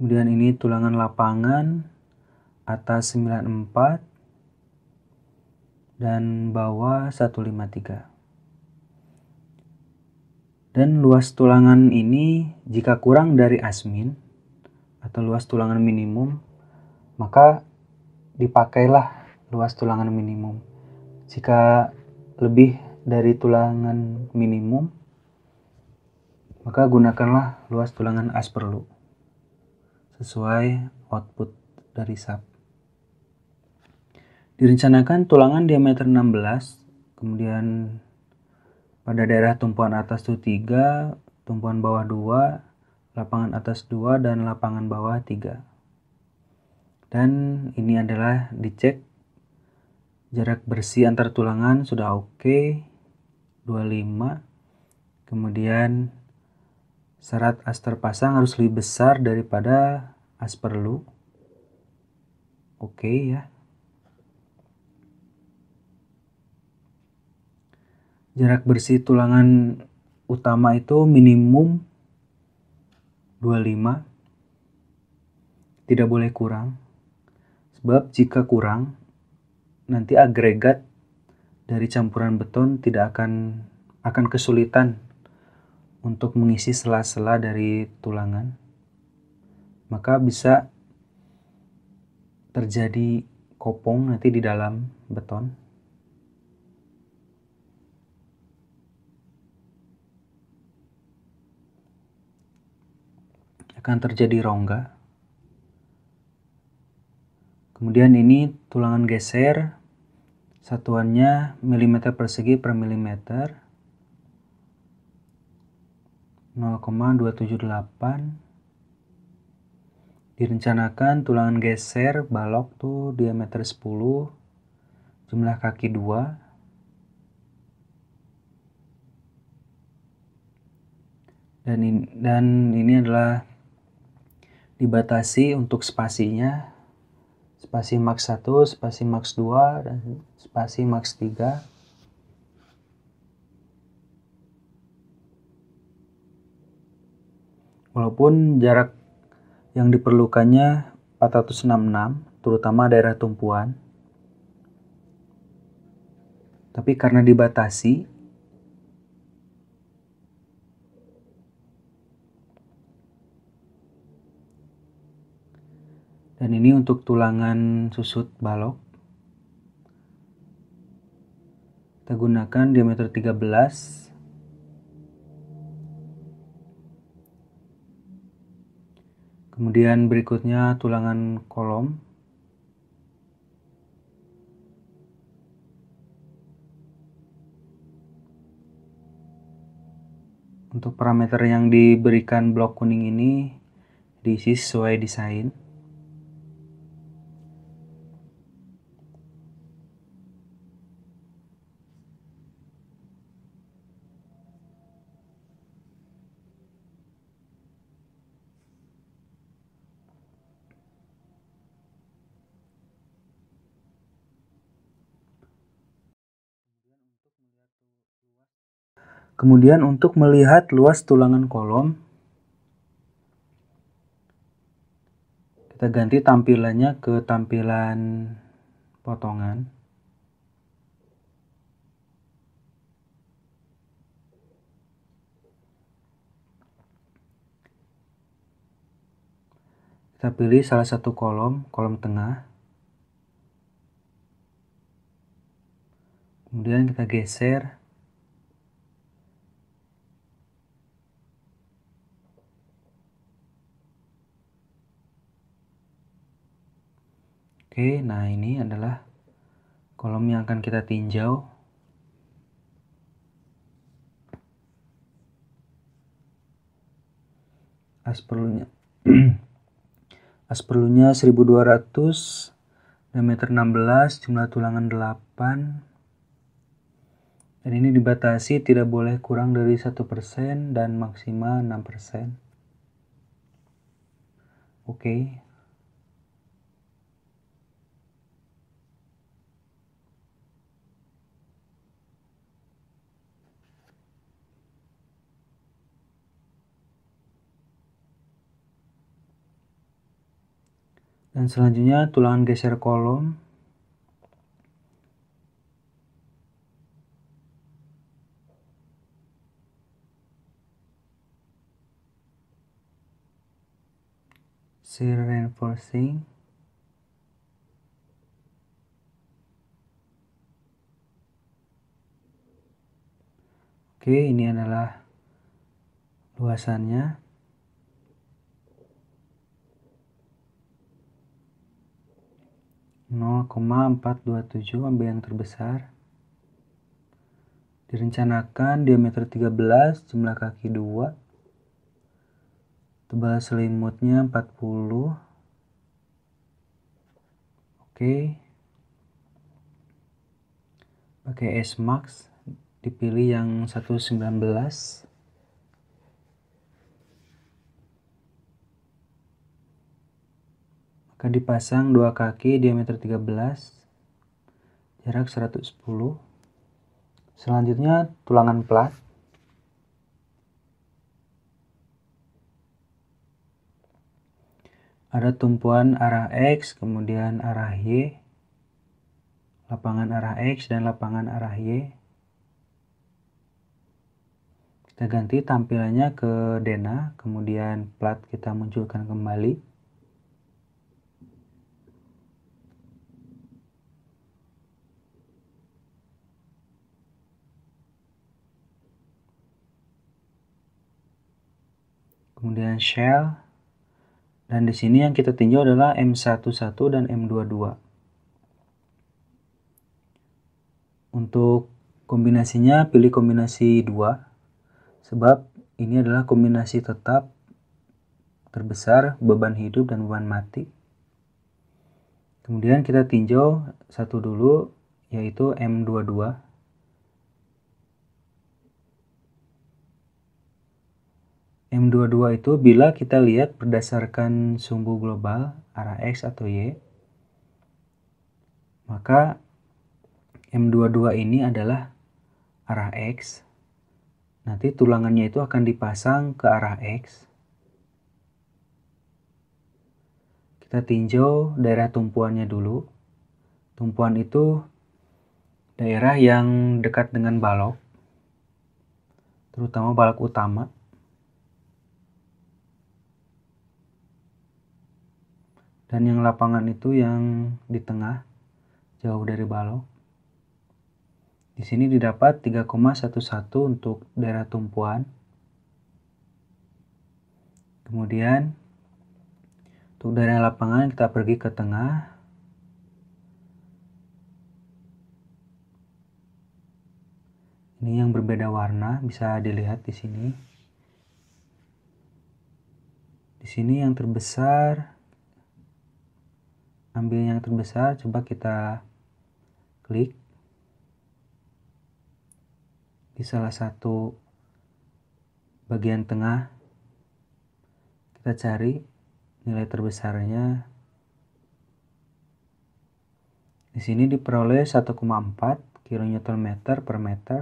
kemudian ini tulangan lapangan atas 94 dan bawah 153 dan luas tulangan ini jika kurang dari asmin atau luas tulangan minimum, maka dipakailah luas tulangan minimum. Jika lebih dari tulangan minimum, maka gunakanlah luas tulangan as perlu sesuai output dari sub. Direncanakan tulangan diameter 16, kemudian pada daerah tumpuan atas itu 3, tumpuan bawah 2, lapangan atas 2, dan lapangan bawah 3. Dan ini adalah dicek jarak bersih antar tulangan sudah oke, okay, 25. Kemudian syarat as terpasang harus lebih besar daripada as perlu. Oke okay, ya. jarak bersih tulangan utama itu minimum 25 tidak boleh kurang sebab jika kurang nanti agregat dari campuran beton tidak akan akan kesulitan untuk mengisi sela-sela dari tulangan maka bisa terjadi kopong nanti di dalam beton akan terjadi rongga. Kemudian ini tulangan geser, satuannya milimeter persegi per milimeter, 0,278. Direncanakan tulangan geser balok tuh diameter 10, jumlah kaki 2, dan ini, dan ini adalah dibatasi untuk spasinya spasi max 1, spasi max 2 dan spasi max 3 walaupun jarak yang diperlukannya 466 terutama daerah tumpuan tapi karena dibatasi dan ini untuk tulangan susut balok kita gunakan diameter 13 kemudian berikutnya tulangan kolom untuk parameter yang diberikan blok kuning ini diisi sesuai desain Kemudian untuk melihat luas tulangan kolom, kita ganti tampilannya ke tampilan potongan. Kita pilih salah satu kolom, kolom tengah. Kemudian kita geser Oke, nah ini adalah kolom yang akan kita tinjau. As perlunya as perlunya 1200 diameter 16 jumlah tulangan 8 dan ini dibatasi tidak boleh kurang dari 1% dan maksimal 6% oke okay. Dan selanjutnya tulangan geser kolom. sir reinforcing. Oke, ini adalah luasannya. 0,427 ambil yang terbesar. Direncanakan diameter 13, jumlah kaki 2. Tebal selimutnya 40. Oke. Pakai S-Max, dipilih yang 119. akan dipasang dua kaki diameter 13 jarak 110 selanjutnya tulangan plat ada tumpuan arah X kemudian arah Y lapangan arah X dan lapangan arah Y kita ganti tampilannya ke Dena kemudian plat kita munculkan kembali kemudian shell, dan di sini yang kita tinjau adalah M11 dan M22. Untuk kombinasinya pilih kombinasi 2 sebab ini adalah kombinasi tetap terbesar beban hidup dan beban mati. Kemudian kita tinjau satu dulu yaitu M22 M22 itu bila kita lihat berdasarkan sumbu global arah X atau Y, maka M22 ini adalah arah X. Nanti tulangannya itu akan dipasang ke arah X. Kita tinjau daerah tumpuannya dulu. Tumpuan itu daerah yang dekat dengan balok, terutama balok utama. dan yang lapangan itu yang di tengah jauh dari balok. Di sini didapat 3,11 untuk daerah tumpuan. Kemudian untuk daerah lapangan kita pergi ke tengah. Ini yang berbeda warna bisa dilihat di sini. Di sini yang terbesar ambil yang terbesar coba kita klik di salah satu bagian tengah kita cari nilai terbesarnya di sini diperoleh 1,4 meter per meter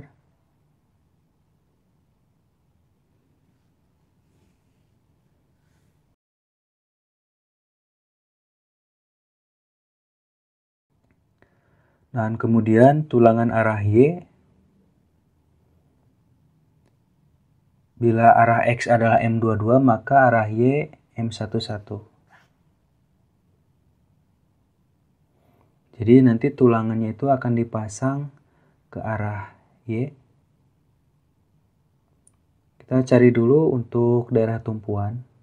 Dan kemudian tulangan arah Y. Bila arah X adalah M22, maka arah Y M11. Jadi nanti tulangannya itu akan dipasang ke arah Y. Kita cari dulu untuk daerah tumpuan.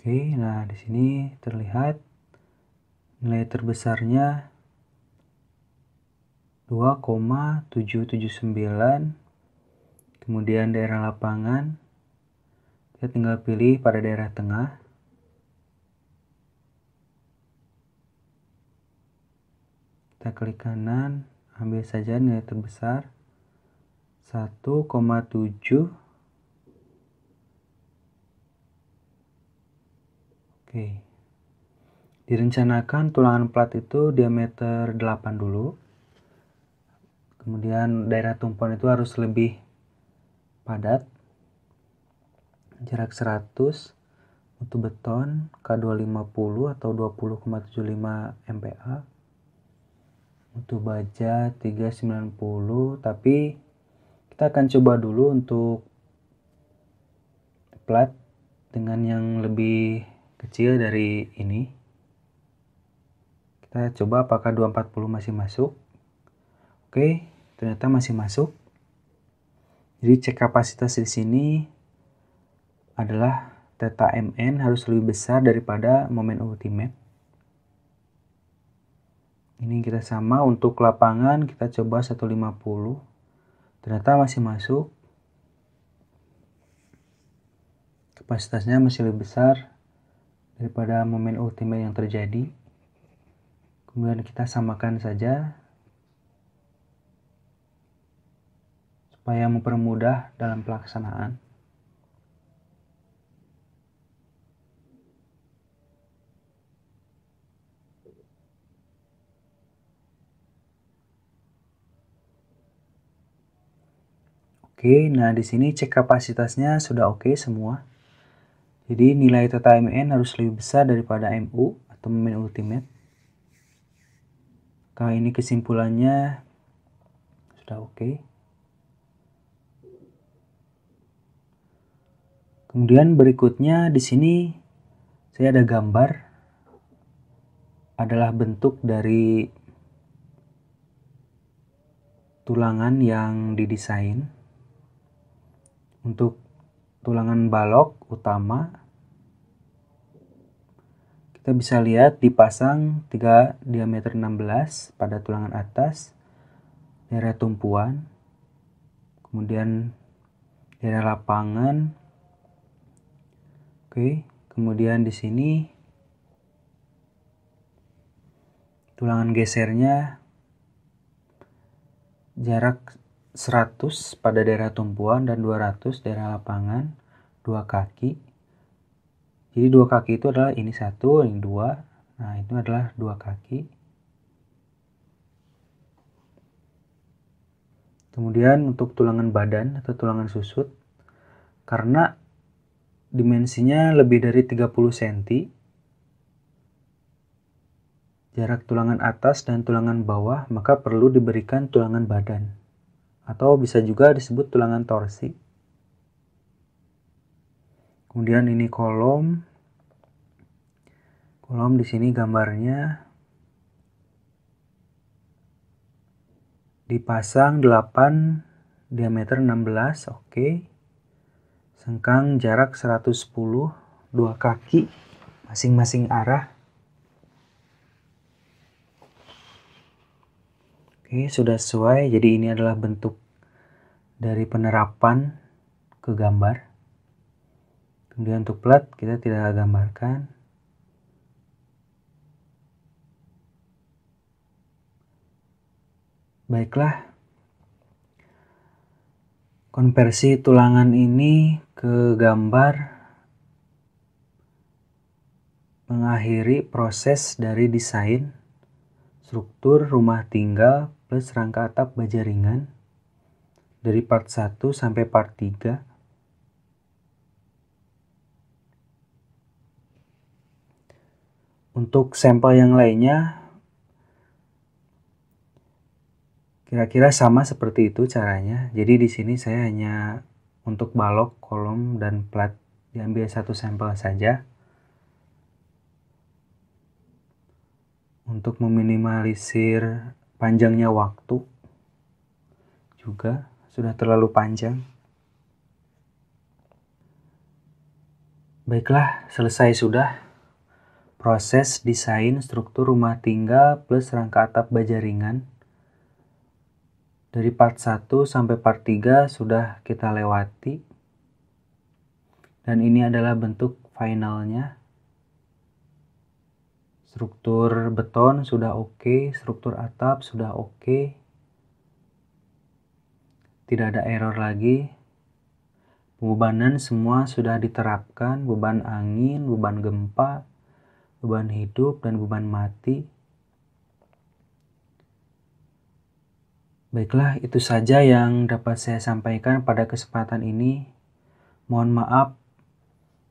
Oke, nah di sini terlihat nilai terbesarnya 2,779 kemudian daerah lapangan kita tinggal pilih pada daerah tengah kita klik kanan ambil saja nilai terbesar 1,7 Oke. Direncanakan tulangan plat itu diameter 8 dulu. Kemudian daerah tumpuan itu harus lebih padat. Jarak 100 untuk beton K250 atau 20,75 MPa. untuk baja 390 tapi kita akan coba dulu untuk plat dengan yang lebih kecil dari ini. Kita coba apakah 240 masih masuk. Oke, ternyata masih masuk. Jadi cek kapasitas di sini adalah theta mn harus lebih besar daripada momen ultimate. Ini kita sama untuk lapangan kita coba 150. Ternyata masih masuk kapasitasnya masih lebih besar daripada momen ultimate yang terjadi. Kemudian kita samakan saja supaya mempermudah dalam pelaksanaan. Oke, nah di sini cek kapasitasnya sudah oke semua. Jadi nilai total MN harus lebih besar daripada MU atau MN ultimate. Kali ini kesimpulannya sudah oke. Okay. Kemudian berikutnya di sini saya ada gambar adalah bentuk dari tulangan yang didesain untuk tulangan balok utama kita bisa lihat dipasang 3 diameter 16 pada tulangan atas, daerah tumpuan, kemudian daerah lapangan. Oke, kemudian di sini tulangan gesernya jarak 100 pada daerah tumpuan dan 200 daerah lapangan, dua kaki. Jadi dua kaki itu adalah ini satu, ini dua. Nah, itu adalah dua kaki. Kemudian untuk tulangan badan atau tulangan susut, karena dimensinya lebih dari 30 cm, jarak tulangan atas dan tulangan bawah, maka perlu diberikan tulangan badan. Atau bisa juga disebut tulangan torsi kemudian ini kolom kolom di sini gambarnya dipasang 8 diameter 16 oke okay. sengkang jarak 110 dua kaki masing-masing arah Oke, sudah sesuai. Jadi ini adalah bentuk dari penerapan ke gambar kemudian untuk plat kita tidak gambarkan baiklah konversi tulangan ini ke gambar mengakhiri proses dari desain struktur rumah tinggal plus rangka atap baja ringan dari part 1 sampai part 3 Untuk sampel yang lainnya, kira-kira sama seperti itu caranya. Jadi di sini saya hanya untuk balok, kolom, dan plat diambil satu sampel saja. Untuk meminimalisir panjangnya waktu juga sudah terlalu panjang. Baiklah, selesai sudah proses desain struktur rumah tinggal plus rangka atap baja ringan. Dari part 1 sampai part 3 sudah kita lewati. Dan ini adalah bentuk finalnya. Struktur beton sudah oke, okay, struktur atap sudah oke. Okay. Tidak ada error lagi, Bebanan semua sudah diterapkan, beban angin, beban gempa, beban hidup dan beban mati. Baiklah, itu saja yang dapat saya sampaikan pada kesempatan ini. Mohon maaf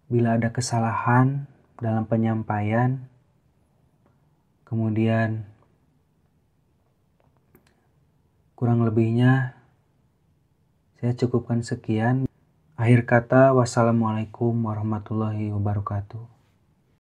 bila ada kesalahan dalam penyampaian. Kemudian, kurang lebihnya saya cukupkan sekian. Akhir kata, wassalamualaikum warahmatullahi wabarakatuh.